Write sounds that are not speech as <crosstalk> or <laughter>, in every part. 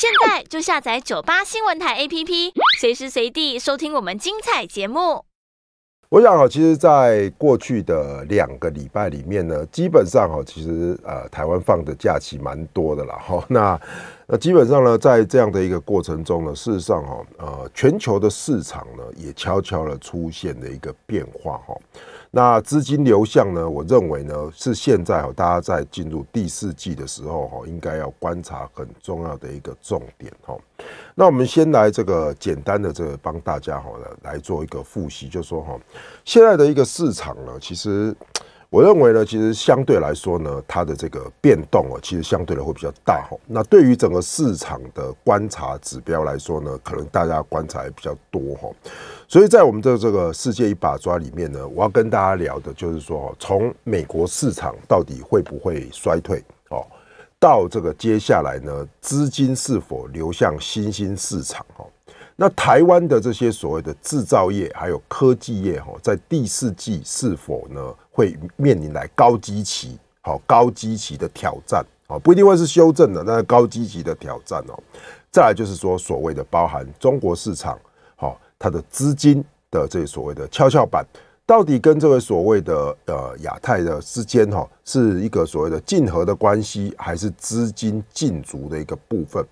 现在就下载九八新闻台 APP，随时随地收听我们精彩节目。我想哈，其实，在过去的两个礼拜里面呢，基本上哈，其实呃，台湾放的假期蛮多的啦。哈，<laughs> 那那基本上呢，在这样的一个过程中呢，事实上哈，呃，全球的市场呢，也悄悄的出现了一个变化哈。那资金流向呢？我认为呢，是现在哦，大家在进入第四季的时候哦，应该要观察很重要的一个重点哦。那我们先来这个简单的，这个帮大家哈来来做一个复习，就说哈，现在的一个市场呢，其实我认为呢，其实相对来说呢，它的这个变动哦，其实相对的会比较大哈。那对于整个市场的观察指标来说呢，可能大家观察比较多哈。所以在我们的这个世界一把抓里面呢，我要跟大家聊的就是说，从美国市场到底会不会衰退哦，到这个接下来呢，资金是否流向新兴市场哦，那台湾的这些所谓的制造业还有科技业哈，在第四季是否呢会面临来高基期好高基期的挑战啊？不一定会是修正的，那是高基期的挑战哦。再来就是说，所谓的包含中国市场。它的资金的这所谓的跷跷板，到底跟这位所谓的呃亚太的之间哈，是一个所谓的竞合的关系，还是资金竞逐的一个部分？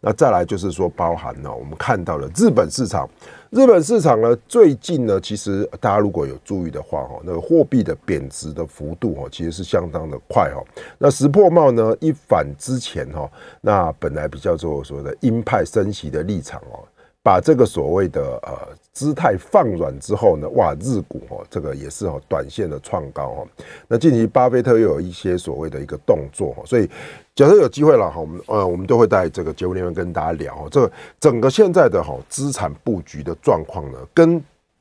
那再来就是说，包含了我们看到了日本市场，日本市场呢最近呢，其实大家如果有注意的话哈，那个货币的贬值的幅度哈，其实是相当的快哈。那石破茂呢一反之前哈，那本来比较做所谓的鹰派升级的立场哦。把这个所谓的呃姿态放软之后呢，哇，日股哦，这个也是哦，短线的创高哦。那近期巴菲特又有一些所谓的一个动作哦，所以假设有机会了哈，我们呃我们都会在这个节目里面跟大家聊哦。这个整个现在的哈资产布局的状况呢，跟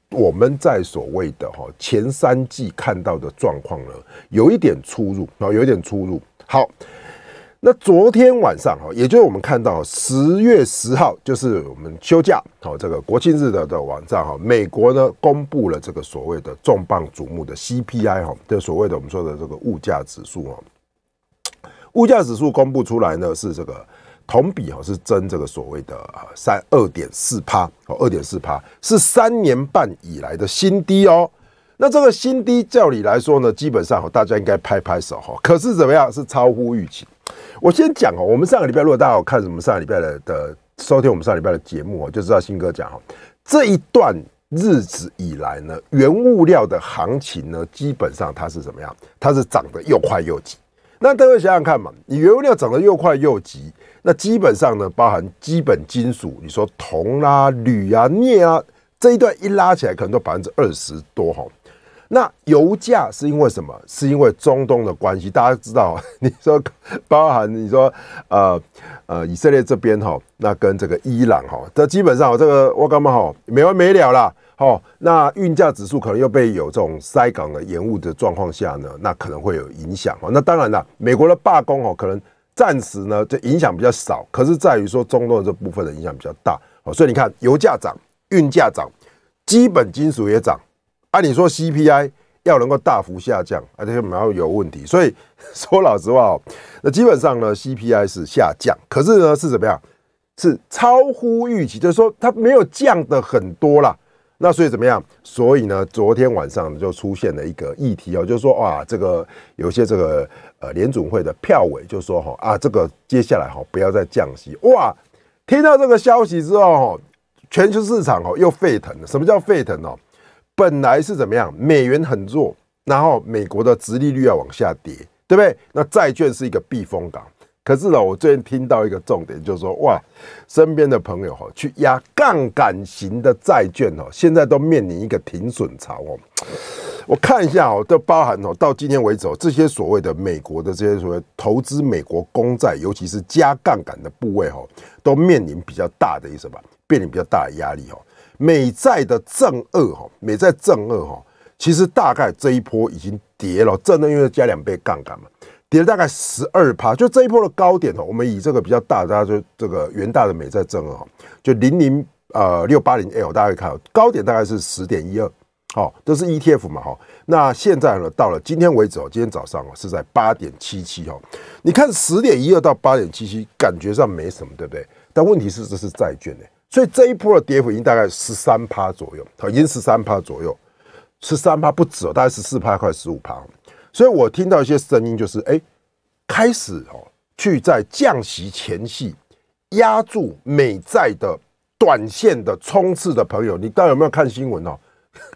我们在所谓的哈前三季看到的状况呢，有一点出入后有一点出入。好。那昨天晚上哈，也就是我们看到十月十号，就是我们休假好这个国庆日的的网站哈，美国呢公布了这个所谓的重磅瞩目的 CPI 哈，就所谓的我们说的这个物价指数哈，物价指数公布出来呢是这个同比哈是增这个所谓的三二点四帕哦，二点四帕是三年半以来的新低哦。那这个新低照理来说呢，基本上大家应该拍拍手哈，可是怎么样是超乎预期。我先讲哦，我们上个礼拜，如果大家有看我么上个礼拜的的收听我们上礼拜的节目哦，就知道新哥讲哈，这一段日子以来呢，原物料的行情呢，基本上它是怎么样？它是涨得又快又急。那各位想想看嘛，你原物料涨得又快又急，那基本上呢，包含基本金属，你说铜啦、铝啊、镍啊，这一段一拉起来，可能都百分之二十多哈。那油价是因为什么？是因为中东的关系。大家知道，<laughs> 你说包含你说呃呃以色列这边哈，那跟这个伊朗哈，这基本上这个我干嘛哈没完没了啦。哈。那运价指数可能又被有这种塞港的延误的状况下呢，那可能会有影响。那当然了，美国的罢工哦，可能暂时呢这影响比较少，可是在于说中东的这部分的影响比较大。所以你看，油价涨，运价涨，基本金属也涨。按理说，CPI 要能够大幅下降，而且个马上有问题。所以 <laughs> 说老实话哦，那基本上呢，CPI 是下降，可是呢是怎么样？是超乎预期，就是说它没有降的很多啦。那所以怎么样？所以呢，昨天晚上就出现了一个议题哦，就是说哇，这个有些这个呃联总会的票委就说哈啊，这个接下来哈不要再降息。哇，听到这个消息之后哦，全球市场哦又沸腾了。什么叫沸腾哦？本来是怎么样？美元很弱，然后美国的殖利率要往下跌，对不对？那债券是一个避风港。可是呢，我最近听到一个重点，就是说哇，身边的朋友哈，去压杠杆型的债券哦，现在都面临一个停损潮哦。我看一下哦，都包含哦，到今天为止哦，这些所谓的美国的这些所谓投资美国公债，尤其是加杠杆的部位哦，都面临比较大的什么？面临比较大的压力哦。美债的正二哈，美债正二哈，其实大概这一波已经跌了，正二因为加两倍杠杆嘛，跌了大概十二趴。就这一波的高点哦，我们以这个比较大，大家就这个元大的美债正二哈，就零零呃六八零 L，大家可以看，高点大概是十点一二，好，都是 ETF 嘛哈。那现在呢，到了今天为止哦，今天早上哦是在八点七七哈，你看十点一二到八点七七，感觉上没什么，对不对？但问题是这是债券呢。所以这一波的跌幅已经大概十三趴左右，好，已经十三趴左右，十三趴不止哦，大概十四趴快十五趴所以我听到一些声音，就是哎，开始哦，去在降息前夕压住美债的短线的冲刺的朋友，你到底有没有看新闻哦？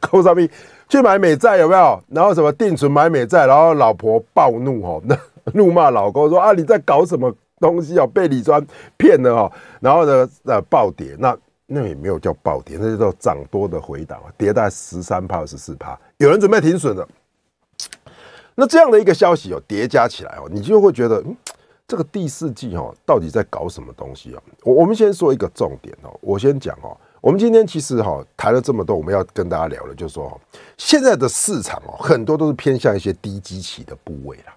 扣上兵去买美债有没有？然后什么定存买美债，然后老婆暴怒哦，那怒骂老公说啊，你在搞什么？东西哦，被李专骗了哦，然后呢，呃，暴跌，那那也没有叫暴跌，那叫涨多的回档啊，跌大概十三趴、十四趴，有人准备停损了。那这样的一个消息哦，叠加起来哦，你就会觉得，嗯，这个第四季哦，到底在搞什么东西哦？我我们先说一个重点哦，我先讲哦，我们今天其实哈谈了这么多，我们要跟大家聊的，就是说现在的市场哦，很多都是偏向一些低基期的部位啦。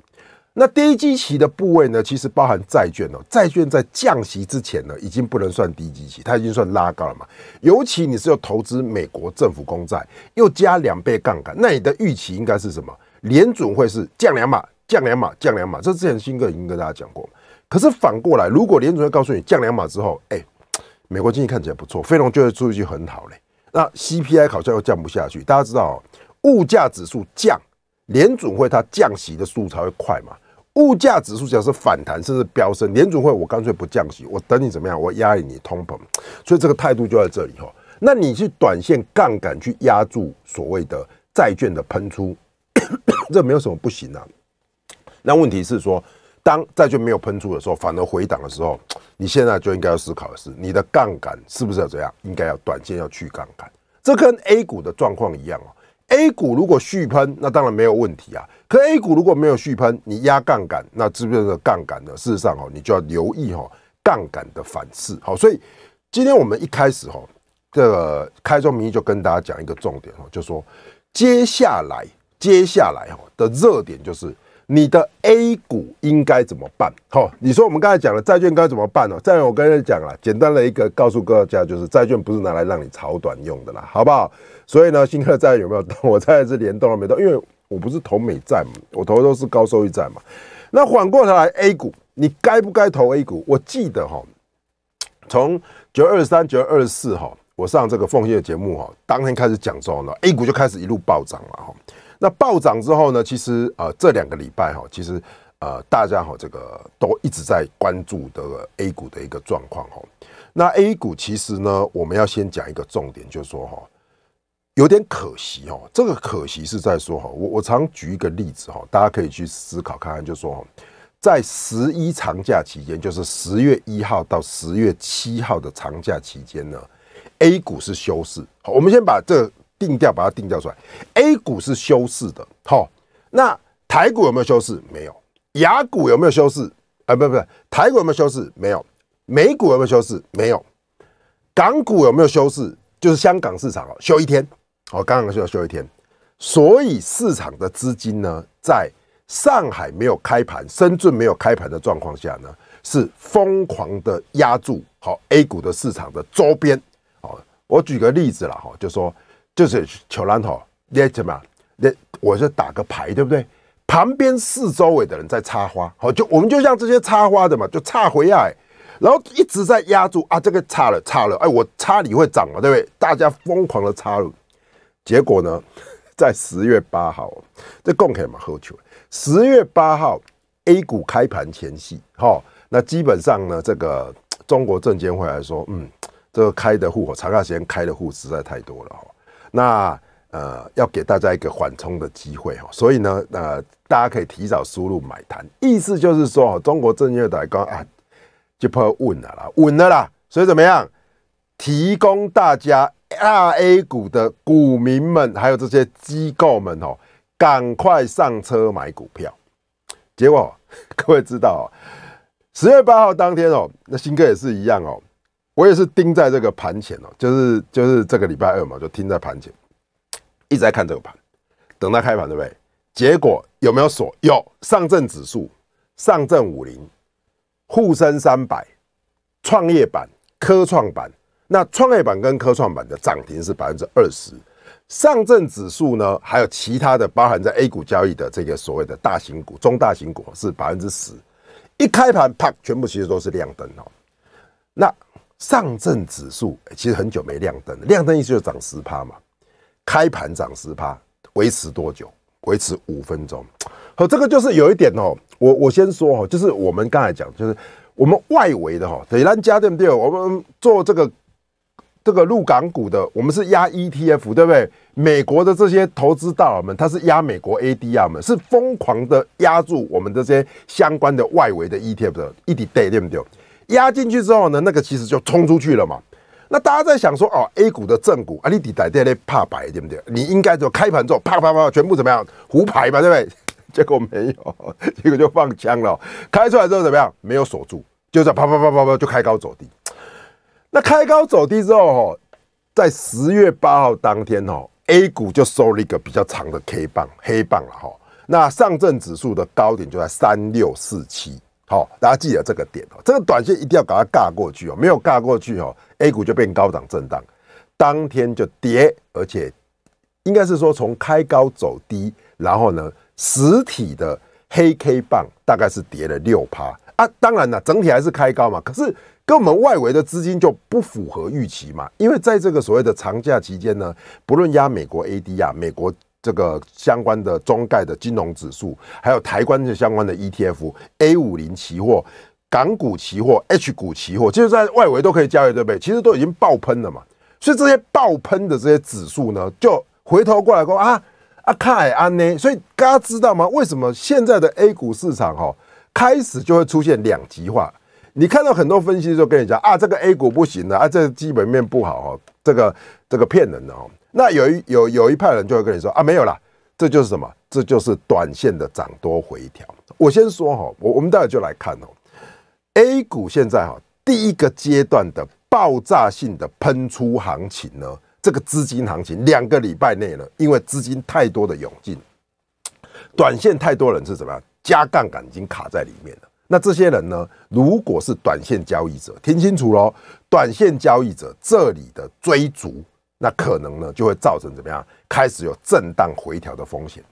那低基期的部位呢？其实包含债券哦，债券在降息之前呢，已经不能算低基期，它已经算拉高了嘛。尤其你是要投资美国政府公债，又加两倍杠杆，那你的预期应该是什么？联准会是降两码、降两码、降两码。这之前新哥已经跟大家讲过可是反过来，如果联准会告诉你降两码之后，哎，美国经济看起来不错，非农就业数据很好嘞。那 CPI 好像又降不下去，大家知道物价指数降。联准会它降息的速度才会快嘛？物价指数只要是反弹甚至飙升，联准会我干脆不降息，我等你怎么样？我压抑你通膨，所以这个态度就在这里哈。那你去短线杠杆去压住所谓的债券的喷出，<coughs> 这没有什么不行啊。那问题是说，当债券没有喷出的时候，反而回档的时候，你现在就应该要思考的是，你的杠杆是不是要这样？应该要短线要去杠杆，这跟 A 股的状况一样哦。A 股如果续喷，那当然没有问题啊。可 A 股如果没有续喷，你压杠杆，那这边的杠杆呢？事实上哦，你就要留意哈杠杆的反噬。好，所以今天我们一开始哈个开宗明义就跟大家讲一个重点哈，就说接下来接下来哈的热点就是。你的 A 股应该怎么办？好，你说我们刚才讲了债券，该怎么办呢？债，我刚才讲了，简单的一个告诉各位家就是债券不是拿来让你炒短用的啦，好不好？所以呢，新科债有没有？<laughs> 我猜是联动了没动？因为我不是投美债嘛，我投的都是高收益债嘛。那反过头来 A 股，你该不该投 A 股？我记得哈，从九二三、九二四哈，我上这个《奉的节目哈，当天开始讲之后呢，A 股就开始一路暴涨了哈。那暴涨之后呢？其实，呃，这两个礼拜哈，其实，呃，大家哈，这个都一直在关注的 A 股的一个状况哈。那 A 股其实呢，我们要先讲一个重点，就是说哈，有点可惜哦。这个可惜是在说哈，我我常举一个例子哈，大家可以去思考看看，就是说，在十一长假期间，就是十月一号到十月七号的长假期间呢，A 股是休市。好，我们先把这。定调把它定调出来，A 股是休市的，好，那台股有没有休市？没有。雅股有没有休市？啊，不不，台股有没有休市？没有。美股有没有休市？没有。港股有没有休市？就是香港市场哦，休一天，好，香港就要休一天。所以市场的资金呢，在上海没有开盘、深圳没有开盘的状况下呢，是疯狂的压住好 A 股的市场的周边。好，我举个例子了哈，就说。就是球篮头，那怎么你，那我是打个牌，对不对？旁边四周围的人在插花，好，就我们就像这些插花的嘛，就插回来，然后一直在压住啊，这个插了插了，哎，我插你会涨嘛，对不对？大家疯狂的插了，结果呢，<laughs> 在十月八号，这可以嘛喝酒？十月八号 A 股开盘前夕，哈，那基本上呢，这个中国证监会来说，嗯，这个开的户，我长段时间开的户实在太多了哈。那呃，要给大家一个缓冲的机会哈，所以呢，呃，大家可以提早输入买盘，意思就是说，中国证券的刚啊，就破稳了啦，稳了啦，所以怎么样，提供大家大 A 股的股民们，还有这些机构们哦，赶快上车买股票。结果 <laughs> 各位知道，十月八号当天哦，那新哥也是一样哦。我也是盯在这个盘前哦，就是就是这个礼拜二嘛，就盯在盘前，一直在看这个盘，等它开盘对不对？结果有没有锁？有上证指数、上证五零、沪深三百、创业板、科创板。那创业板跟科创板的涨停是百分之二十，上证指数呢，还有其他的包含在 A 股交易的这个所谓的大型股、中大型股是百分之十。一开盘啪，全部其实都是亮灯哦，那。上证指数其实很久没亮灯，亮灯意思就是涨十趴嘛。开盘涨十趴，维持多久？维持五分钟。好，这个就是有一点哦。我我先说哦，就是我们刚才讲，就是我们外围的哈，对，兰家对不对？我们做这个这个入港股的，我们是压 ETF 对不对？美国的这些投资大佬们，他是压美国 ADR 们，是疯狂的压住我们这些相关的外围的 ETF 的，一滴 day 对不对？压进去之后呢，那个其实就冲出去了嘛。那大家在想说，哦，A 股的正股阿里底在那怕白对不对？你应该就开盘之后啪啪啪，全部怎么样胡牌嘛，对不对？<laughs> 结果没有，<laughs> 结果就放枪了。开出来之后怎么样？没有锁住，就是啪啪啪啪啪就开高走低。那开高走低之后哦，在十月八号当天哦，A 股就收了一个比较长的 K 棒黑棒了哈。那上证指数的高点就在三六四七。好，大家记得这个点哦，这个短线一定要把它尬过去哦，没有尬过去哦，A 股就变高档震荡，当天就跌，而且应该是说从开高走低，然后呢，实体的黑 K 棒大概是跌了六趴啊，当然了，整体还是开高嘛，可是跟我们外围的资金就不符合预期嘛，因为在这个所谓的长假期间呢，不论压美国 a d 啊，美国。这个相关的中概的金融指数，还有台湾的相关的 ETF、A 五零期货、港股期货、H 股期货，其是在外围都可以交易，对不对？其实都已经爆喷了嘛，所以这些爆喷的这些指数呢，就回头过来说啊啊，卡海安呢？所以大家知道吗？为什么现在的 A 股市场哈，开始就会出现两极化？你看到很多分析就跟你讲啊，这个 A 股不行了啊，这基本面不好哦，这个这个骗人的哦。那有一有有一派人就会跟你说啊，没有啦，这就是什么？这就是短线的涨多回调。我先说哈，我我们待会就来看哦。A 股现在哈，第一个阶段的爆炸性的喷出行情呢，这个资金行情两个礼拜内呢，因为资金太多的涌进，短线太多人是怎么样？加杠杆已经卡在里面了。那这些人呢，如果是短线交易者，听清楚喽，短线交易者这里的追逐。那可能呢，就会造成怎么样？开始有震荡回调的风险。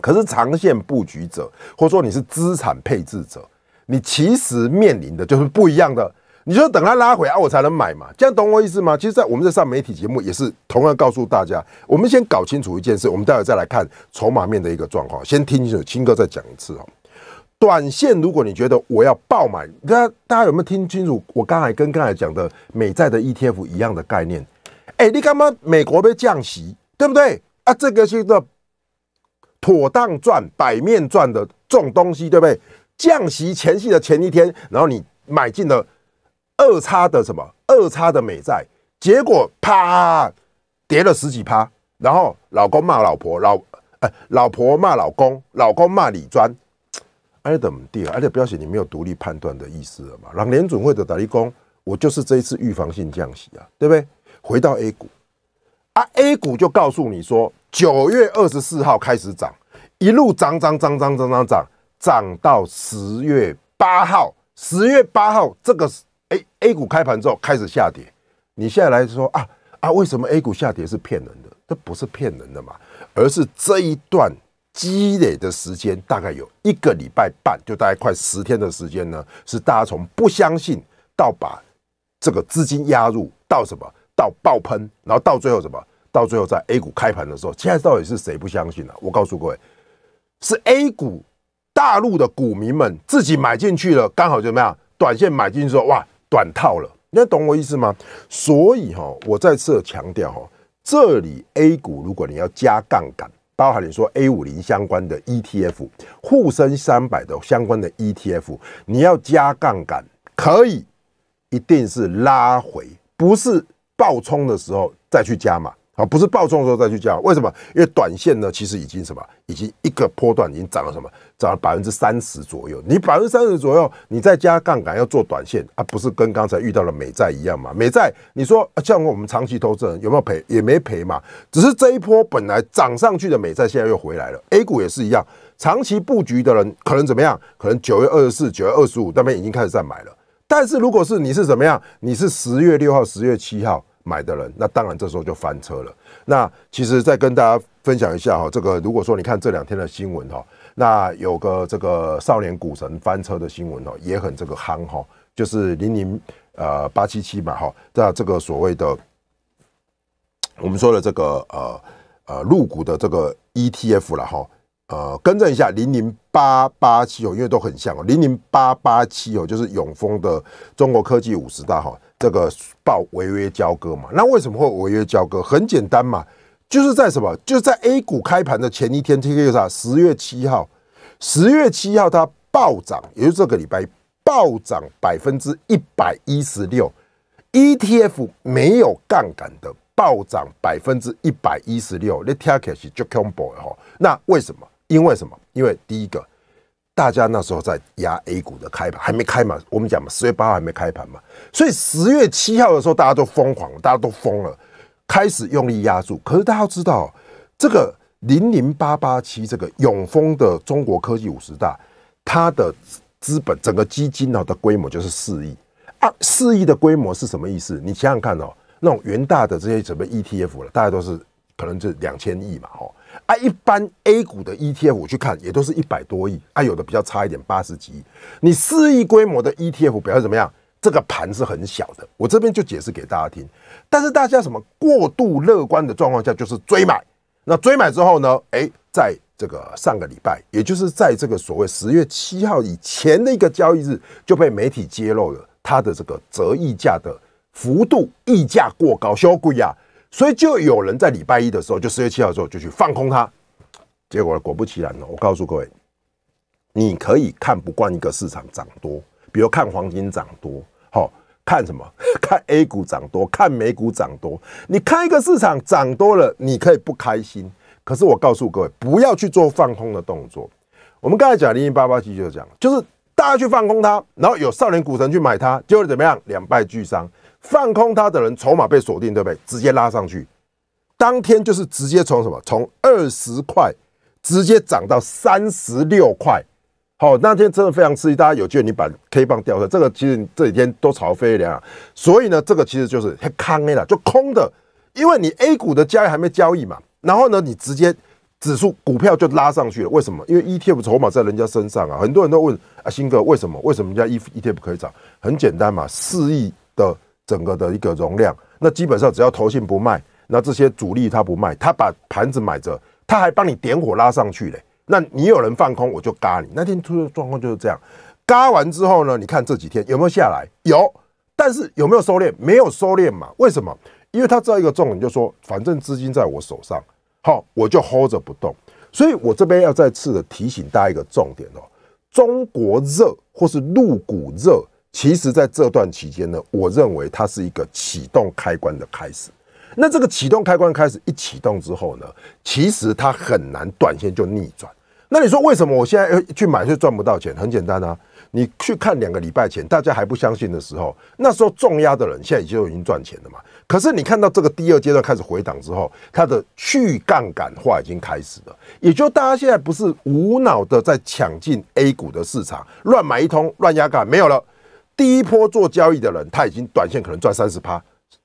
可是长线布局者，或者说你是资产配置者，你其实面临的就是不一样的。你就等它拉回来，我才能买嘛。这样懂我意思吗？其实，在我们在上媒体节目也是同样告诉大家，我们先搞清楚一件事，我们待会再来看筹码面的一个状况。先听清楚青哥再讲一次哦。短线，如果你觉得我要爆买，那大家有没有听清楚？我刚才跟刚才讲的美债的 ETF 一样的概念。哎，你干嘛？美国被降息，对不对？啊，这个是一个妥当赚、百面赚的这种东西，对不对？降息前夕的前一天，然后你买进了二叉的什么二叉的美债，结果啪跌了十几趴。然后老公骂老婆，老哎老婆骂老公，老公骂李专，哎怎么地？而且不要写你没有独立判断的意思了嘛？让联准会的打立工，我就是这一次预防性降息啊，对不对？回到 A 股啊，A 股就告诉你说，九月二十四号开始涨，一路涨涨涨涨涨涨涨，涨到十月八号。十月八号这个 A A 股开盘之后开始下跌。你现在来说啊啊，为什么 A 股下跌是骗人的？这不是骗人的嘛，而是这一段积累的时间大概有一个礼拜半，就大概快十天的时间呢，是大家从不相信到把这个资金压入到什么？到爆喷，然后到最后什么？到最后在 A 股开盘的时候，现在到底是谁不相信呢？我告诉各位，是 A 股大陆的股民们自己买进去了，刚好怎么样？短线买进后，哇，短套了，你懂我意思吗？所以哈，我再次强调哈，这里 A 股如果你要加杠杆，包含你说 A 五零相关的 ETF、沪深三百的相关的 ETF，你要加杠杆可以，一定是拉回，不是。爆冲的时候再去加码啊，不是爆冲的时候再去加为什么？因为短线呢，其实已经什么，已经一个波段已经涨了什么，涨了百分之三十左右。你百分之三十左右，你再加杠杆要做短线啊，不是跟刚才遇到的美债一样嘛？美债你说像我们长期投资人有没有赔？也没赔嘛。只是这一波本来涨上去的美债现在又回来了，A 股也是一样。长期布局的人可能怎么样？可能九月二十四、九月二十五那边已经开始在买了。但是如果是你是怎么样，你是十月六号、十月七号买的人，那当然这时候就翻车了。那其实再跟大家分享一下哈，这个如果说你看这两天的新闻哈，那有个这个少年股神翻车的新闻哈，也很这个憨哈，就是零零呃八七七嘛哈，在这个所谓的我们说的这个呃呃入股的这个 ETF 了哈。呃，更正一下，零零八八七哦，因为都很像哦，零零八八七哦，就是永丰的中国科技五十大哈，这个报违约交割嘛。那为什么会违约交割？很简单嘛，就是在什么？就在 A 股开盘的前一天，这个月啥？十月七号，十月七号它暴涨，也就是这个礼拜暴涨百分之一百一十六，ETF 没有杠杆的暴涨百分之一百一十六，那听起来是就 b o 的哈。那为什么？因为什么？因为第一个，大家那时候在压 A 股的开盘还没开嘛，我们讲嘛，十月八号还没开盘嘛，所以十月七号的时候，大家都疯狂大家都疯了，开始用力压住。可是大家知道，这个零零八八七这个永丰的中国科技五十大，它的资本整个基金呢的规模就是四亿啊，四亿的规模是什么意思？你想想看哦，那种元大的这些什么 ETF 了，大概都是可能就两千亿嘛，哦。啊，一般 A 股的 ETF 我去看，也都是一百多亿。啊，有的比较差一点，八十几亿。你四亿规模的 ETF 表现怎么样？这个盘是很小的。我这边就解释给大家听。但是大家什么过度乐观的状况下，就是追买。那追买之后呢？哎，在这个上个礼拜，也就是在这个所谓十月七号以前的一个交易日，就被媒体揭露了它的这个折溢价的幅度，溢价过高，小鬼呀。所以就有人在礼拜一的时候，就十月七号的时候就去放空它，结果果不其然呢。我告诉各位，你可以看不惯一个市场涨多，比如看黄金涨多，好看什么？<laughs> 看 A 股涨多，看美股涨多。你看一个市场涨多了，你可以不开心。可是我告诉各位，不要去做放空的动作。我们刚才讲零零八八七就讲，就是大家去放空它，然后有少年股神去买它，结果怎么样？两败俱伤。放空它的人，筹码被锁定，对不对？直接拉上去，当天就是直接从什么？从二十块直接涨到三十六块。好，那天真的非常刺激。大家有机会你把 K 棒掉出来？这个其实这几天都炒飞了。所以呢，这个其实就是空 A 了，就空的，因为你 A 股的交易还没交易嘛。然后呢，你直接指数股票就拉上去了。为什么？因为 ETF 筹码在人家身上啊。很多人都问啊，新哥为什么？为什么人家 E ETF 可以涨？很简单嘛，四亿的。整个的一个容量，那基本上只要投信不卖，那这些主力他不卖，他把盘子买着，他还帮你点火拉上去嘞。那你有人放空，我就嘎你。那天出的状况就是这样，嘎完之后呢，你看这几天有没有下来？有，但是有没有收敛？没有收敛嘛？为什么？因为他知道一个重点，就说反正资金在我手上，好，我就 hold 不动。所以，我这边要再次的提醒大家一个重点哦：中国热或是入股热。其实，在这段期间呢，我认为它是一个启动开关的开始。那这个启动开关开始一启动之后呢，其实它很难短线就逆转。那你说为什么我现在要去买就赚不到钱？很简单啊，你去看两个礼拜前大家还不相信的时候，那时候重压的人现在已经已经赚钱了嘛。可是你看到这个第二阶段开始回档之后，它的去杠杆化已经开始了，也就大家现在不是无脑的在抢进 A 股的市场，乱买一通乱压杠杆没有了。第一波做交易的人，他已经短线可能赚三十趴、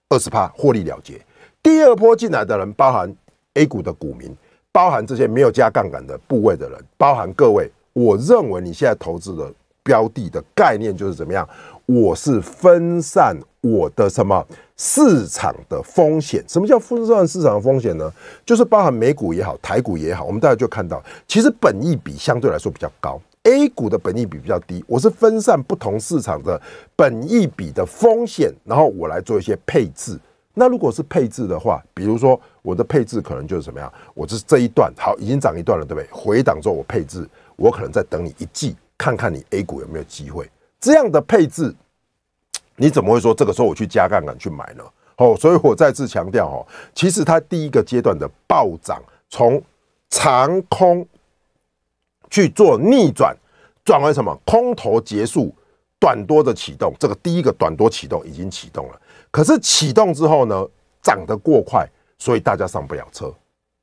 二十趴，获利了结。第二波进来的人，包含 A 股的股民，包含这些没有加杠杆的部位的人，包含各位，我认为你现在投资的标的的概念就是怎么样？我是分散我的什么市场的风险？什么叫分散市场的风险呢？就是包含美股也好，台股也好，我们大家就看到，其实本益比相对来说比较高。A 股的本益比比较低，我是分散不同市场的本益比的风险，然后我来做一些配置。那如果是配置的话，比如说我的配置可能就是什么样，我这这一段好已经涨一段了，对不对？回档之后我配置，我可能在等你一季，看看你 A 股有没有机会。这样的配置，你怎么会说这个时候我去加杠杆去买呢？哦，所以我再次强调哦，其实它第一个阶段的暴涨从长空。去做逆转，转为什么空头结束，短多的启动，这个第一个短多启动已经启动了。可是启动之后呢，涨得过快，所以大家上不了车。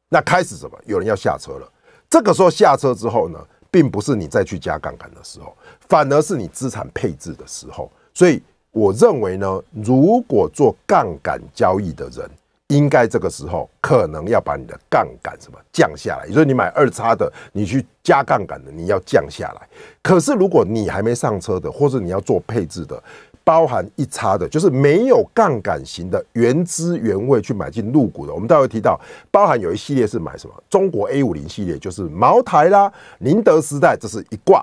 那开始什么？有人要下车了。这个时候下车之后呢，并不是你再去加杠杆的时候，反而是你资产配置的时候。所以我认为呢，如果做杠杆交易的人，应该这个时候可能要把你的杠杆什么降下来，也就是你买二叉的，你去加杠杆的，你要降下来。可是如果你还没上车的，或者你要做配置的，包含一叉的，就是没有杠杆型的原汁原味去买进入股的。我们待会提到，包含有一系列是买什么中国 A 五零系列，就是茅台啦、宁德时代，这是一挂。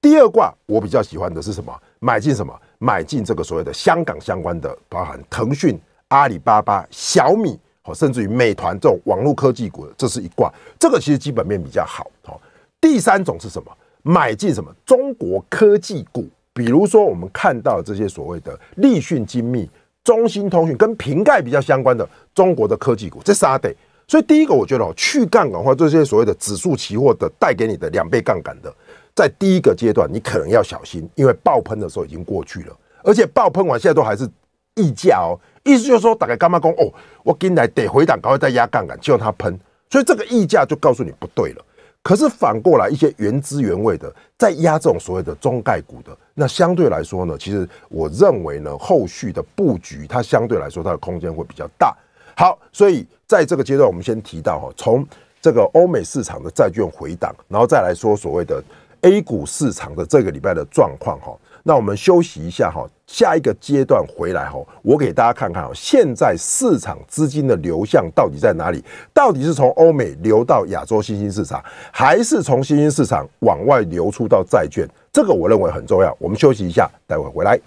第二挂我比较喜欢的是什么？买进什么？买进这个所谓的香港相关的，包含腾讯。阿里巴巴、小米，好，甚至于美团这种网络科技股的，这是一挂。这个其实基本面比较好。好，第三种是什么？买进什么？中国科技股，比如说我们看到这些所谓的立讯精密、中兴通讯，跟瓶盖比较相关的中国的科技股，这仨得。所以第一个，我觉得哦，去杠杆化，这些所谓的指数期货的带给你的两倍杠杆的，在第一个阶段，你可能要小心，因为爆喷的时候已经过去了，而且爆喷完现在都还是。溢价哦，意思就是说打开干杆工哦，我给你来得回档，然后再压杠杆，就让它喷，所以这个溢价就告诉你不对了。可是反过来，一些原汁原味的再压这种所谓的中概股的，那相对来说呢，其实我认为呢，后续的布局它相对来说它的空间会比较大。好，所以在这个阶段，我们先提到哈，从这个欧美市场的债券回档，然后再来说所谓的 A 股市场的这个礼拜的状况哈。那我们休息一下哈，下一个阶段回来哈，我给大家看看哈，现在市场资金的流向到底在哪里？到底是从欧美流到亚洲新兴市场，还是从新兴市场往外流出到债券？这个我认为很重要。我们休息一下，待会回来。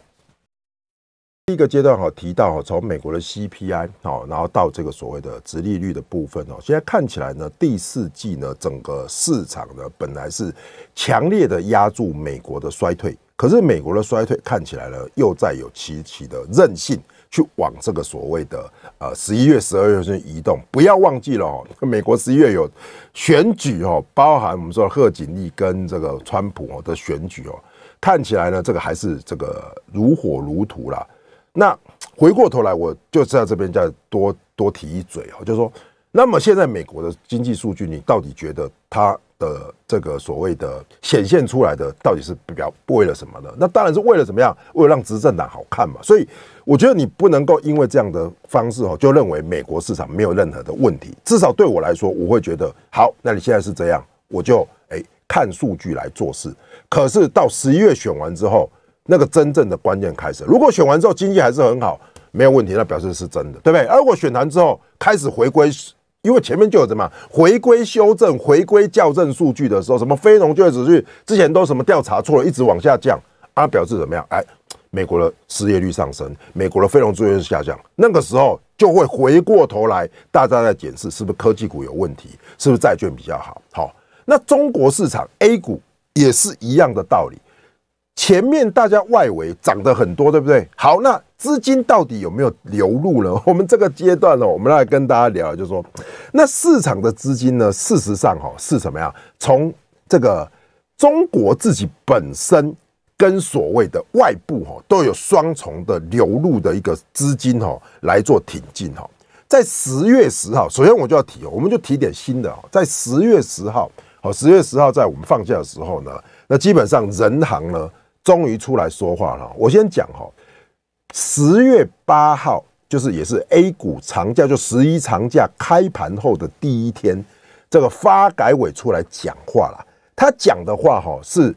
第一个阶段哈，提到哈从美国的 CPI 好，然后到这个所谓的殖利率的部分哦。现在看起来呢，第四季呢，整个市场呢本来是强烈的压住美国的衰退。可是美国的衰退看起来呢，又在有奇奇的韧性去往这个所谓的呃十一月、十二月去移动。不要忘记了哦，美国十一月有选举哦，包含我们说贺锦丽跟这个川普的选举哦，看起来呢，这个还是这个如火如荼啦。那回过头来，我就在这边再多多提一嘴哦，就是说，那么现在美国的经济数据，你到底觉得它？的这个所谓的显现出来的，到底是比较为了什么呢？那当然是为了怎么样？为了让执政党好看嘛。所以我觉得你不能够因为这样的方式哦，就认为美国市场没有任何的问题。至少对我来说，我会觉得好。那你现在是这样，我就诶看数据来做事。可是到十一月选完之后，那个真正的关键开始。如果选完之后经济还是很好，没有问题，那表示是真的，对不对？而我选完之后开始回归。因为前面就有什么回归修正、回归校正数据的时候，什么非农就业指数之前都什么调查错了，一直往下降，啊，表示怎么样？哎，美国的失业率上升，美国的非农就业率下降，那个时候就会回过头来，大家在检视是不是科技股有问题，是不是债券比较好？好，那中国市场 A 股也是一样的道理。前面大家外围涨得很多，对不对？好，那资金到底有没有流入呢？<laughs> 我们这个阶段呢，我们来跟大家聊，就是说那市场的资金呢，事实上哈是什么呀？从这个中国自己本身跟所谓的外部哈都有双重的流入的一个资金哈来做挺进哈。在十月十号，首先我就要提哦，我们就提点新的哈。在十月十号，好，十月十号在我们放假的时候呢，那基本上人行呢。终于出来说话了。我先讲哈，十月八号就是也是 A 股长假，就十一长假开盘后的第一天，这个发改委出来讲话了。他讲的话哈是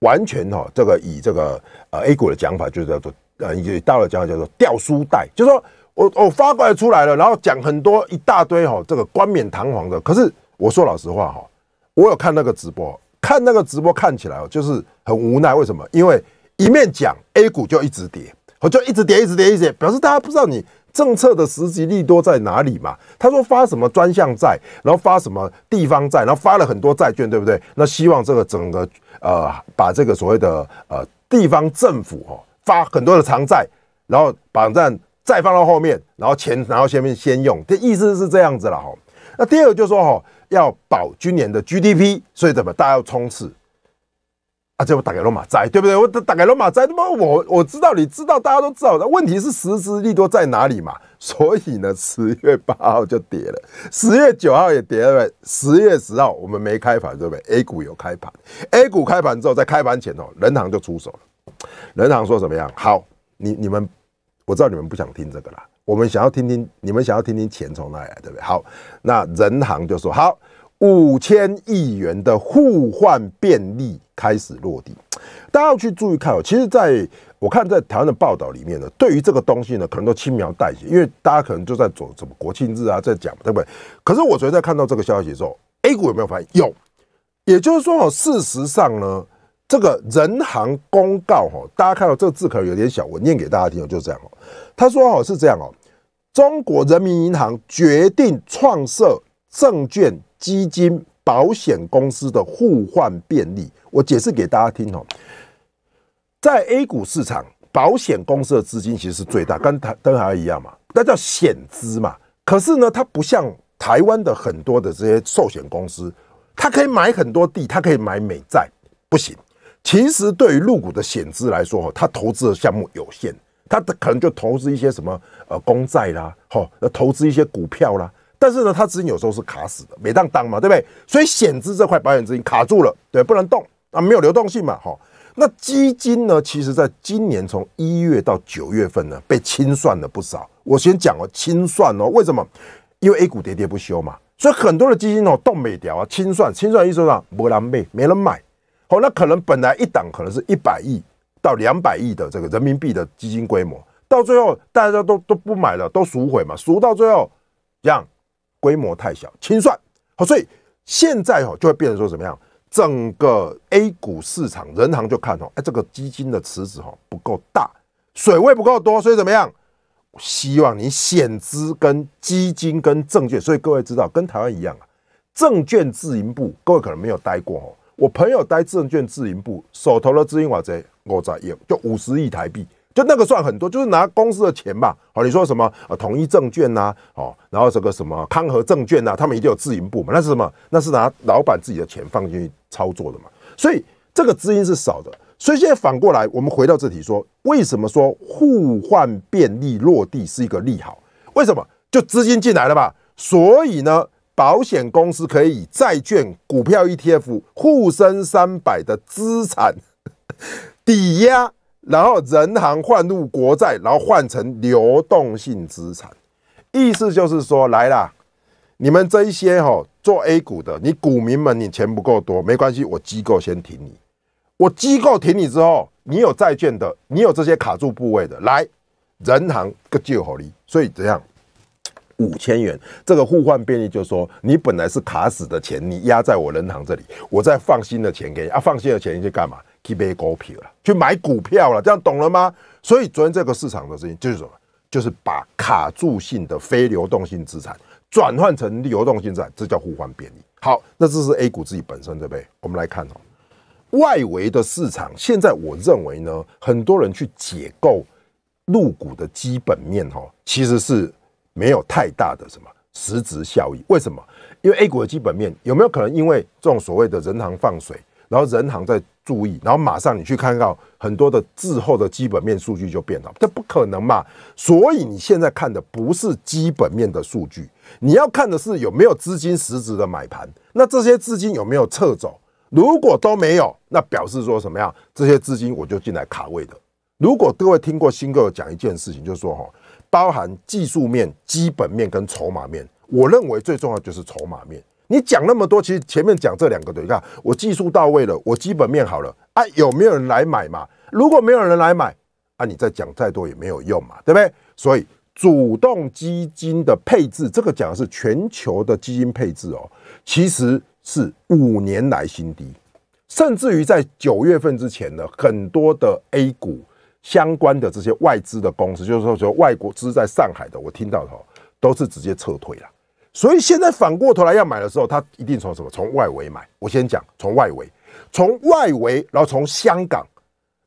完全哈，这个以这个呃 A 股的讲法，就叫做呃一了讲法叫做掉书袋，就说我我发改委出来了，然后讲很多一大堆哈，这个冠冕堂皇的。可是我说老实话哈，我有看那个直播。看那个直播，看起来哦，就是很无奈。为什么？因为一面讲 A 股就一直跌，我就一直跌，一直跌，一直跌，表示大家不知道你政策的实际利多在哪里嘛。他说发什么专项债，然后发什么地方债，然后发了很多债券，对不对？那希望这个整个呃，把这个所谓的呃地方政府哦发很多的长债，然后把这再放到后面，然后钱然后下面先用，这意思是这样子了哈。那第二个就说哈。要保今年的 GDP，所以怎么大家要冲刺啊？这不打给罗马在对不对？我打给罗马在，那么我我知道，你知道，大家都知道，那问题是实支利多在哪里嘛？所以呢，十月八号就跌了，十月九号也跌了，十月十号我们没开盘，对不对？A 股有开盘，A 股开盘之后，在开盘前哦，人行就出手了。人行说怎么样？好，你你们我知道你们不想听这个啦。我们想要听听你们想要听听钱从哪里来，对不对？好，那人行就说好，五千亿元的互换便利开始落地，大家要去注意看哦。其实，在我看在台湾的报道里面呢，对于这个东西呢，可能都轻描淡写，因为大家可能就在走什么国庆日啊，在讲，对不对？可是我昨天在看到这个消息的时候 a 股有没有反应？有，也就是说，事实上呢。这个人行公告哈，大家看到这个字可能有点小，我念给大家听哦，就是这样哦。他说哦是这样哦，中国人民银行决定创设证券、基金、保险公司的互换便利。我解释给大家听哦，在 A 股市场，保险公司的资金其实是最大，跟台、跟台湾一样嘛，那叫险资嘛。可是呢，它不像台湾的很多的这些寿险公司，它可以买很多地，它可以买美债，不行。其实对于入股的险资来说，他投资的项目有限，他可能就投资一些什么呃公债啦，哈，呃投资一些股票啦。但是呢，他资金有时候是卡死的，没当当嘛，对不对？所以险资这块保险资金卡住了，对，不能动啊，没有流动性嘛，哈。那基金呢，其实在今年从一月到九月份呢，被清算了不少。我先讲哦，清算哦，为什么？因为 A 股跌跌不休嘛，所以很多的基金哦动没掉啊，清算，清算意思上没人买，没人买。好，那可能本来一档可能是一百亿到两百亿的这个人民币的基金规模，到最后大家都都不买了，都赎回嘛，赎到最后这样规模太小，清算。好，所以现在哦就会变成说怎么样，整个 A 股市场人行就看哦，哎，这个基金的池子哦不够大，水位不够多，所以怎么样？希望你险资跟基金跟证券，所以各位知道跟台湾一样啊，证券自营部各位可能没有待过哦。我朋友待证券自营部，手头的资金负债我在有就五十亿台币，就那个算很多，就是拿公司的钱吧。好，你说什么啊？统一证券呐，哦，然后这个什么康和证券呐，他们一定有自营部嘛？那是什么？那是拿老板自己的钱放进去操作的嘛？所以这个资金是少的。所以现在反过来，我们回到这题说，为什么说互换便利落地是一个利好？为什么？就资金进来了吧。所以呢？保险公司可以债券、股票、ETF、沪深三百的资产 <laughs> 抵押，然后人行换入国债，然后换成流动性资产。意思就是说，来啦，你们这些哈做 A 股的，你股民们，你钱不够多没关系，我机构先停你。我机构停你之后，你有债券的，你有这些卡住部位的，来人行各救合所以怎样？五千元，这个互换便利就是说，你本来是卡死的钱，你压在我人行这里，我再放心的钱给你啊，放心的钱你去干嘛？去买股票了，去买股票了，这样懂了吗？所以昨天这个市场的事情就是什么？就是把卡住性的非流动性资产转换成流动性资产，这叫互换便利。好，那这是 A 股自己本身对不对？我们来看哦，外围的市场现在我认为呢，很多人去解构入股的基本面哦，其实是。没有太大的什么实质效益，为什么？因为 A 股的基本面有没有可能因为这种所谓的人行放水，然后人行在注意，然后马上你去看到很多的滞后的基本面数据就变了，这不可能嘛？所以你现在看的不是基本面的数据，你要看的是有没有资金实质的买盘，那这些资金有没有撤走？如果都没有，那表示说什么呀？这些资金我就进来卡位的。如果各位听过新哥讲一件事情，就是说哈。包含技术面、基本面跟筹码面，我认为最重要就是筹码面。你讲那么多，其实前面讲这两个你看我技术到位了，我基本面好了，哎，有没有人来买嘛？如果没有人来买，啊，你再讲再多也没有用嘛，对不对？所以主动基金的配置，这个讲的是全球的基金配置哦，其实是五年来新低，甚至于在九月份之前呢，很多的 A 股。相关的这些外资的公司，就是说，说外国资在上海的，我听到的都是直接撤退了。所以现在反过头来要买的时候，他一定从什么？从外围买。我先讲从外围，从外围，然后从香港，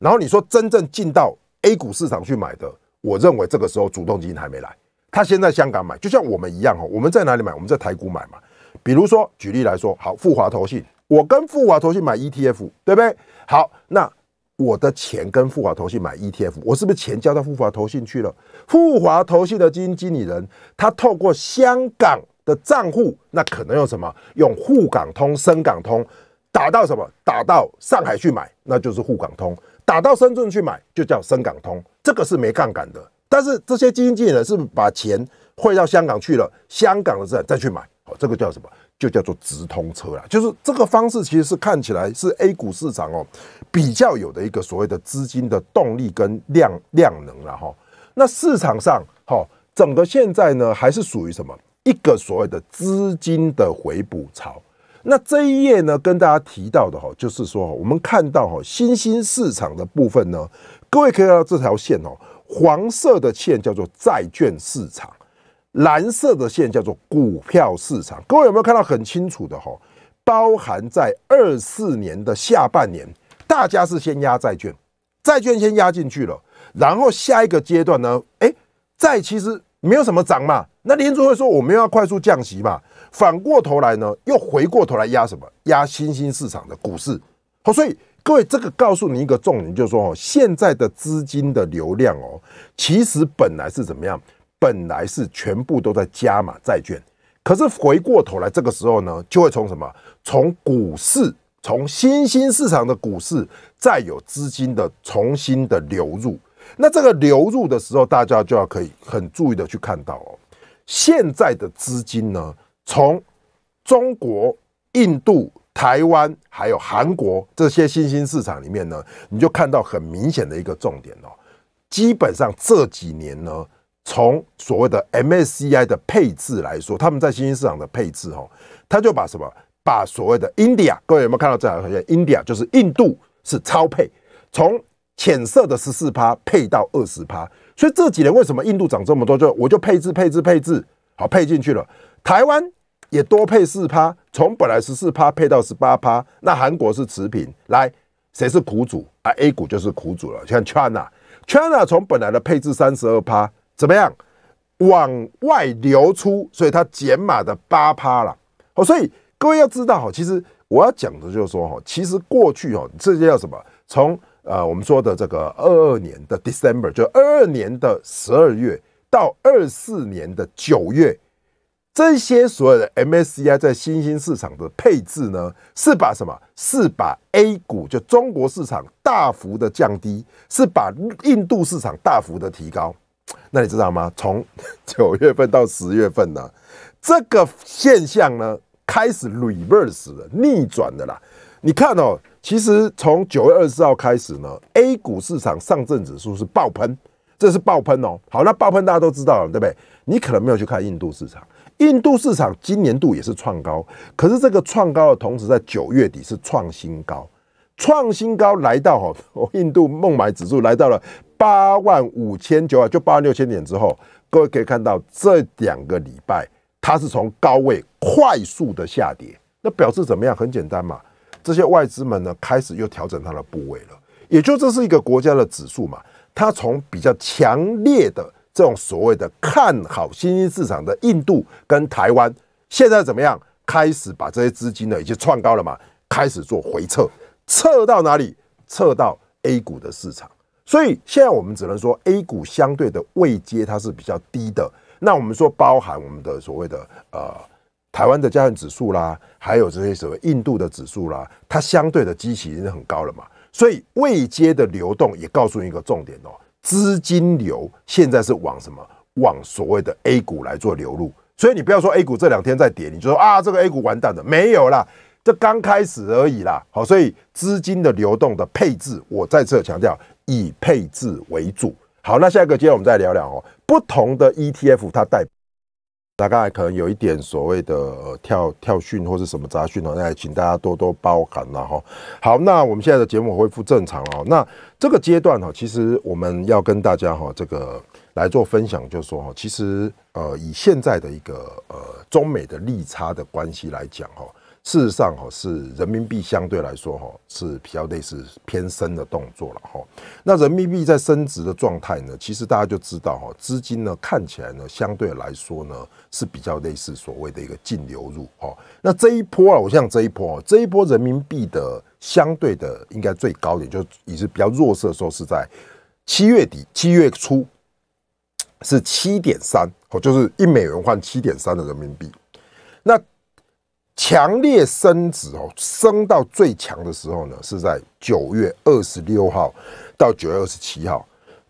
然后你说真正进到 A 股市场去买的，我认为这个时候主动基金还没来，他先在香港买，就像我们一样哦，我们在哪里买？我们在台股买嘛。比如说，举例来说，好，富华投信，我跟富华投信买 ETF，对不对？好，那。我的钱跟富华投信买 ETF，我是不是钱交到富华投信去了？富华投信的基金经理人，他透过香港的账户，那可能用什么？用沪港通、深港通，打到什么？打到上海去买，那就是沪港通；打到深圳去买，就叫深港通。这个是没杠杆的。但是这些基金经理人是把钱汇到香港去了，香港的产再去买，好，这个叫什么？就叫做直通车了，就是这个方式，其实是看起来是 A 股市场哦，比较有的一个所谓的资金的动力跟量量能了哈。那市场上哈，整个现在呢还是属于什么一个所谓的资金的回补潮。那这一页呢，跟大家提到的哈，就是说我们看到哈，新兴市场的部分呢，各位可以看到这条线哦，黄色的线叫做债券市场。蓝色的线叫做股票市场，各位有没有看到很清楚的？吼，包含在二四年的下半年，大家是先压债券，债券先压进去了，然后下一个阶段呢？哎，债其实没有什么涨嘛。那联储会说我们要快速降息嘛？反过头来呢，又回过头来压什么？压新兴市场的股市。好，所以各位这个告诉你一个重点，就是说哦，现在的资金的流量哦，其实本来是怎么样？本来是全部都在加码债券，可是回过头来这个时候呢，就会从什么？从股市，从新兴市场的股市再有资金的重新的流入。那这个流入的时候，大家就要可以很注意的去看到哦。现在的资金呢，从中国、印度、台湾还有韩国这些新兴市场里面呢，你就看到很明显的一个重点哦。基本上这几年呢。从所谓的 MSCI 的配置来说，他们在新兴市场的配置哈，他就把什么把所谓的 India，各位有没有看到这两条线？India 就是印度是超配，从浅色的十四趴配到二十趴，所以这几年为什么印度涨这么多？就我就配置配置配置好配进去了。台湾也多配四趴，从本来十四趴配到十八趴。那韩国是持平，来谁是苦主啊？A 股就是苦主了。像 China，China 从本来的配置三十二趴。怎么样往外流出？所以它减码的八趴了。好，所以各位要知道，哈，其实我要讲的就是说，哈，其实过去，哈，这叫什么？从呃，我们说的这个二二年的 December，就二二年的十二月到二四年的九月，这些所有的 MSCI 在新兴市场的配置呢，是把什么？是把 A 股就中国市场大幅的降低，是把印度市场大幅的提高。<tsk> 那你知道吗？从 <laughs> 九月份到十月份呢，这个现象呢开始 reverse 了，逆转的啦。你看哦，其实从九月二十四号开始呢，A 股市场上证指数是爆喷，这是爆喷哦。好，那爆喷大家都知道了，对不对？你可能没有去看印度市场，印度市场今年度也是创高，可是这个创高的同时，在九月底是创新高。创新高来到哈，<laughs> 印度孟买指数来到了八万五千九啊，就八万六千点之后，各位可以看到这两个礼拜它是从高位快速的下跌，那表示怎么样？很简单嘛，这些外资们呢开始又调整它的部位了。也就这是一个国家的指数嘛，它从比较强烈的这种所谓的看好新兴市场的印度跟台湾，现在怎么样？开始把这些资金呢已经创高了嘛，开始做回撤。测到哪里？测到 A 股的市场。所以现在我们只能说，A 股相对的未接它是比较低的。那我们说，包含我们的所谓的呃台湾的加权指数啦，还有这些什么印度的指数啦，它相对的基情已经很高了嘛。所以未接的流动也告诉你一个重点哦，资金流现在是往什么？往所谓的 A 股来做流入。所以你不要说 A 股这两天在跌，你就说啊这个 A 股完蛋了，没有啦。这刚开始而已啦，好，所以资金的流动的配置，我再次强调以配置为主。好，那下一个阶段我们再聊聊哦，不同的 ETF 它代那刚可能有一点所谓的跳跳讯或者什么杂讯哦，那请大家多多包涵啦哈。好，那我们现在的节目恢复正常哦。那这个阶段哈，其实我们要跟大家哈这个来做分享，就是说哦，其实呃以现在的一个呃中美的利差的关系来讲哈。事实上，哈是人民币相对来说，哈是比较类似偏升的动作了，哈。那人民币在升值的状态呢？其实大家就知道，哈资金呢看起来呢，相对来说呢是比较类似所谓的一个净流入，哈。那这一波啊，我像这一波，这一波人民币的相对的应该最高点，就已是比较弱势的时候，是在七月底、七月初，是七点三，哦，就是一美元换七点三的人民币，那。强烈升值哦，升到最强的时候呢，是在九月二十六号到九月二十七号，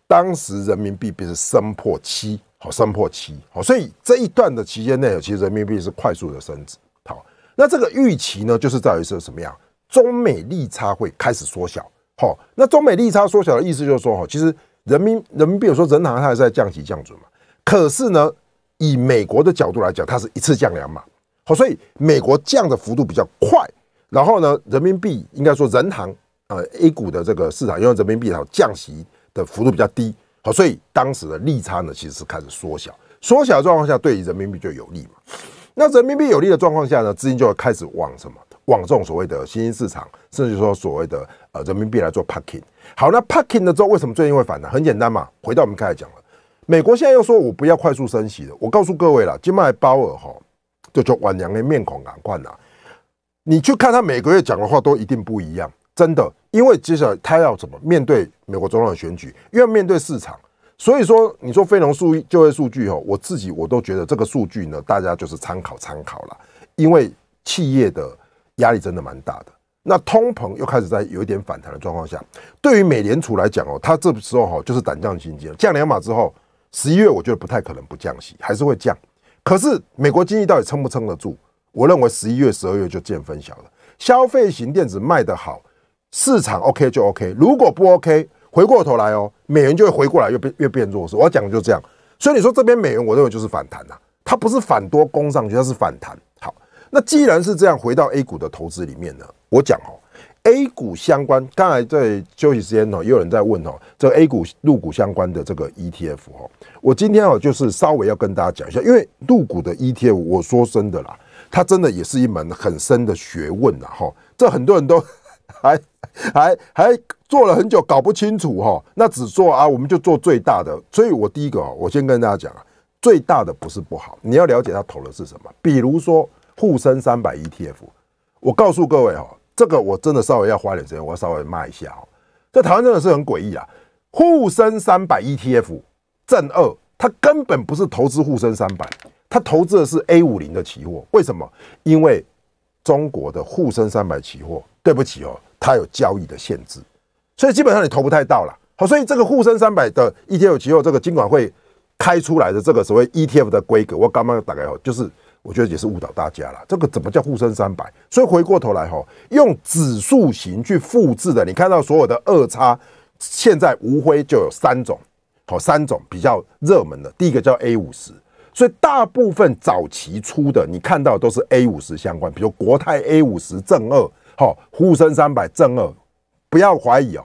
当时人民币便是升破七，好升破七，好，所以这一段的期间内，其实人民币是快速的升值，好，那这个预期呢，就是在于是什么样？中美利差会开始缩小，好，那中美利差缩小的意思就是说，哈，其实人民人民币，时说人行它还在降息降准嘛，可是呢，以美国的角度来讲，它是一次降两码。好，所以美国降的幅度比较快，然后呢，人民币应该说人行呃 A 股的这个市场，因为人民币它降息的幅度比较低，好，所以当时的利差呢其实是开始缩小，缩小的状况下对人民币就有利嘛。那人民币有利的状况下呢，资金就会开始往什么？往这种所谓的新兴市场，甚至说所谓的呃人民币来做 parking。好，那 parking 的之后，为什么最近会反弹？很简单嘛，回到我们刚才讲了，美国现在又说我不要快速升息了。我告诉各位了，金麦鲍尔哈。就叫晚娘的面孔更换呐。你去看他每个月讲的话都一定不一样，真的，因为接下来他要怎么面对美国总统的选举，又要面对市场，所以说你说非农数就业数据哦，我自己我都觉得这个数据呢，大家就是参考参考了，因为企业的压力真的蛮大的。那通膨又开始在有一点反弹的状况下，对于美联储来讲哦，它这时候哈就是胆战心惊，降两码之后，十一月我觉得不太可能不降息，还是会降。可是美国经济到底撑不撑得住？我认为十一月、十二月就见分晓了。消费型电子卖得好，市场 OK 就 OK。如果不 OK，回过头来哦，美元就会回过来，越变越变弱势。我要讲就这样。所以你说这边美元，我认为就是反弹呐，它不是反多攻上去，它是反弹。好，那既然是这样，回到 A 股的投资里面呢，我讲哦。A 股相关，刚才在休息时间哦，有人在问哦，这 A 股入股相关的这个 ETF 哦，我今天哦就是稍微要跟大家讲一下，因为入股的 ETF，我说真的啦，它真的也是一门很深的学问呐哈，这很多人都 <laughs> 还还还做了很久搞不清楚哈，那只做啊，我们就做最大的，所以我第一个哦，我先跟大家讲啊，最大的不是不好，你要了解它投的是什么，比如说沪深三百 ETF，我告诉各位哦。这个我真的稍微要花一点时间，我要稍微骂一下哦。这台湾真的是很诡异啊！沪深三百 ETF 正二，它根本不是投资沪深三百，它投资的是 A 五零的期货。为什么？因为中国的沪深三百期货，对不起哦，它有交易的限制，所以基本上你投不太到了。好，所以这个沪深三百的 ETF 期货，这个金管会开出来的这个所谓 ETF 的规格，我刚刚大概哦，就是。我觉得也是误导大家了，这个怎么叫沪深三百？所以回过头来吼，用指数型去复制的，你看到所有的二叉，现在无非就有三种，好三种比较热门的，第一个叫 A 五十，所以大部分早期出的，你看到都是 A 五十相关，比如国泰 A 五十正二，好沪深三百正二，不要怀疑哦。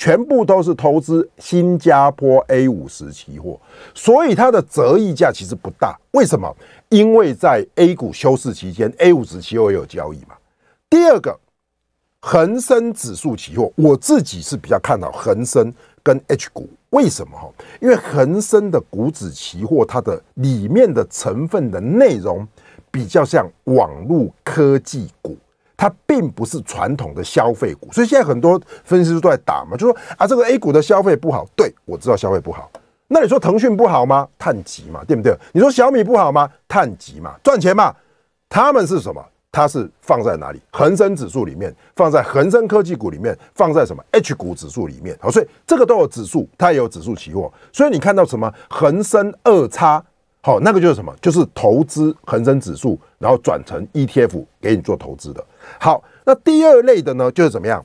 全部都是投资新加坡 A 五十期货，所以它的折溢价其实不大。为什么？因为在 A 股休市期间，A 五十期货也有交易嘛。第二个，恒生指数期货，我自己是比较看好恒生跟 H 股。为什么？哈，因为恒生的股指期货它的里面的成分的内容比较像网络科技股。它并不是传统的消费股，所以现在很多分析师都在打嘛，就说啊，这个 A 股的消费不好。对我知道消费不好，那你说腾讯不好吗？碳极嘛，对不对？你说小米不好吗？碳极嘛，赚钱嘛？他们是什么？它是放在哪里？恒生指数里面，放在恒生科技股里面，放在什么 H 股指数里面？好，所以这个都有指数，它也有指数期货。所以你看到什么恒生二差？好，那个就是什么？就是投资恒生指数，然后转成 ETF 给你做投资的。好，那第二类的呢，就是怎么样，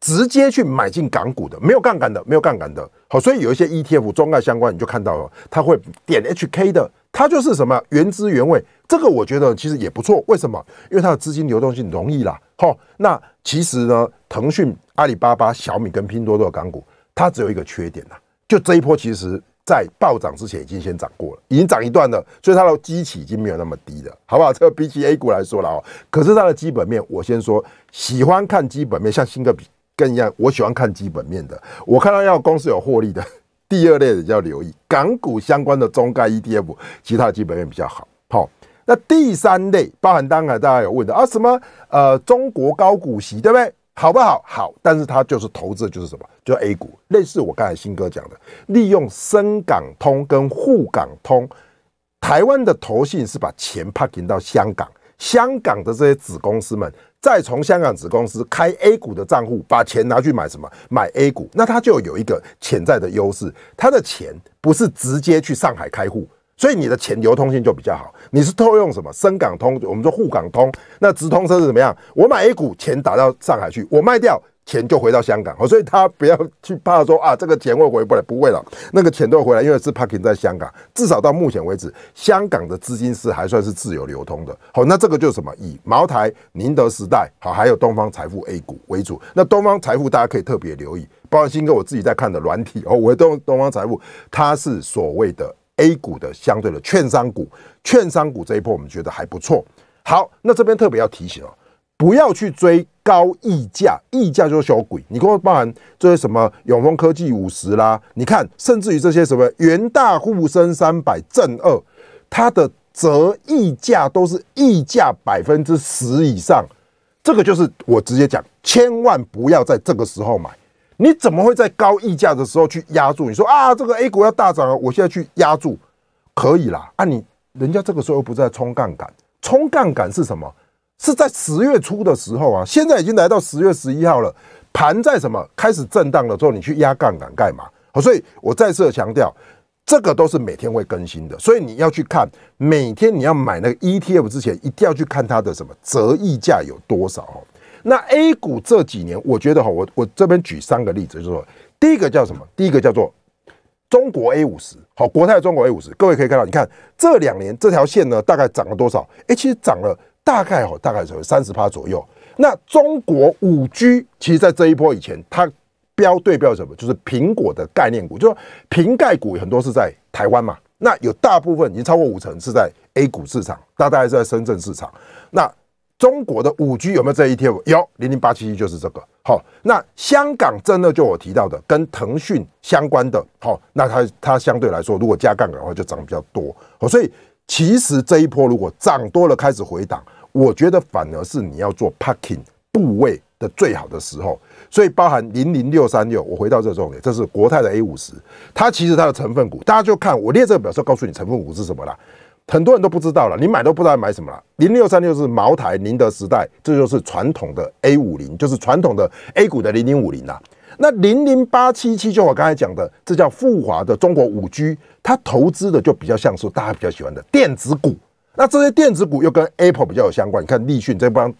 直接去买进港股的，没有杠杆的，没有杠杆的。好，所以有一些 ETF 中概相关，你就看到了，它会点 HK 的，它就是什么原汁原味。这个我觉得其实也不错，为什么？因为它的资金流动性容易啦。好，那其实呢，腾讯、阿里巴巴、小米跟拼多多的港股，它只有一个缺点呐，就这一波其实。在暴涨之前已经先涨过了，已经涨一段了，所以它的基期已经没有那么低了，好不好？<laughs> 这个比起 A 股来说了哦，可是它的基本面，我先说，喜欢看基本面，像新科比更样，我喜欢看基本面的，我看到要公司有获利的。第二类的要留意港股相关的中概 ETF，其他基本面比较好。好，那第三类包含当然大家有问的啊，什么呃中国高股息，对不对？好不好？好，但是它就是投资，就是什么？就 A 股，类似我刚才新哥讲的，利用深港通跟沪港通，台湾的投信是把钱 parking 到香港，香港的这些子公司们，再从香港子公司开 A 股的账户，把钱拿去买什么？买 A 股，那他就有一个潜在的优势，他的钱不是直接去上海开户。所以你的钱流通性就比较好。你是套用什么深港通？我们说沪港通，那直通车是怎么样？我买 A 股，钱打到上海去，我卖掉，钱就回到香港。好，所以他不要去怕说啊，这个钱会回不来，不会了，那个钱都会回来，因为是 parking 在香港。至少到目前为止，香港的资金是还算是自由流通的。好，那这个就是什么？以茅台、宁德时代，好，还有东方财富 A 股为主。那东方财富大家可以特别留意，包括新哥我自己在看的软体哦，我东东方财富，它是所谓的。A 股的相对的券商股，券商股这一波我们觉得还不错。好，那这边特别要提醒哦，不要去追高溢价，溢价就是小鬼。你跟我包含这些什么永丰科技五十啦，你看，甚至于这些什么元大沪深三百正二，它的折溢价都是溢价百分之十以上，这个就是我直接讲，千万不要在这个时候买。你怎么会在高溢价的时候去压住？你说啊，这个 A 股要大涨了，我现在去压住可以啦啊！你人家这个时候又不在冲杠杆，冲杠杆是什么？是在十月初的时候啊，现在已经来到十月十一号了，盘在什么开始震荡了之后，你去压杠杆干嘛？所以，我再次强调，这个都是每天会更新的，所以你要去看，每天你要买那个 ETF 之前，一定要去看它的什么折溢价有多少。那 A 股这几年，我觉得哈，我我这边举三个例子，就是说，第一个叫什么？第一个叫做中国 A 五十，好，国泰中国 A 五十，各位可以看到，你看这两年这条线呢，大概涨了多少？其实涨了大概哦，大概只有三十趴左右。那中国五 G，其实，在这一波以前，它标对标什么？就是苹果的概念股，就说瓶盖股很多是在台湾嘛，那有大部分已经超过五成是在 A 股市场，大概是在深圳市场，那。中国的五 G 有没有这一条？有零零八七一就是这个。好，那香港真的就我提到的跟腾讯相关的。好，那它它相对来说，如果加杠杆的话，就涨比较多。好，所以其实这一波如果涨多了开始回档，我觉得反而是你要做 p a c k i n g 部位的最好的时候。所以包含零零六三六，我回到这重点，这是国泰的 A 五十，它其实它的成分股，大家就看我列这个表是告诉你成分股是什么啦。很多人都不知道了，你买都不知道买什么了。零六三六是茅台、宁德时代，这就是传统的 A 五零，就是传统的 A 股的零零五零啦。那零零八七七就我刚才讲的，这叫富华的中国五 G，它投资的就比较像是大家比较喜欢的电子股。那这些电子股又跟 Apple 比较有相关，你看立讯这帮。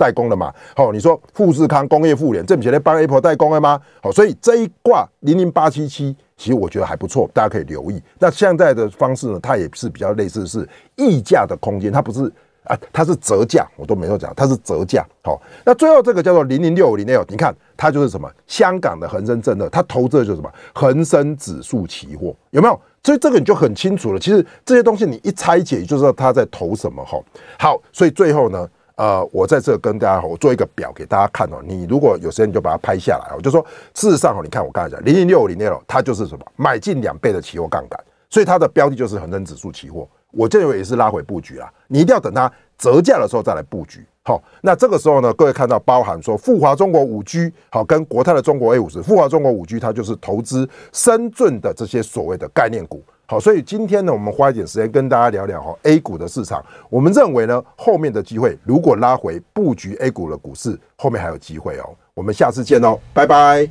代工了嘛？好，你说富士康工业富联这不正在帮 Apple 代工了吗？好，所以这一挂零零八七七，其实我觉得还不错，大家可以留意。那现在的方式呢，它也是比较类似是溢价的空间，它不是啊，它是折价，我都没有讲，它是折价。好，那最后这个叫做零零六零六，你看它就是什么？香港的恒生证券，它投资的就是什么？恒生指数期货有没有？所以这个你就很清楚了。其实这些东西你一拆解就知道它在投什么。好，好，所以最后呢？呃，我在这跟大家，我做一个表给大家看哦。你如果有时间，你就把它拍下来。我就说，事实上哦，你看我刚才讲零零六零零六，它就是什么买进两倍的期货杠杆，所以它的标的就是恒生指数期货。我这回也是拉回布局啦，你一定要等它折价的时候再来布局。好，那这个时候呢，各位看到包含说富华中国五 G 好跟国泰的中国 A 五十，富华中国五 G 它就是投资深圳的这些所谓的概念股。好，所以今天呢，我们花一点时间跟大家聊聊哈 A 股的市场。我们认为呢，后面的机会如果拉回布局 A 股的股市，后面还有机会哦。我们下次见哦，拜拜。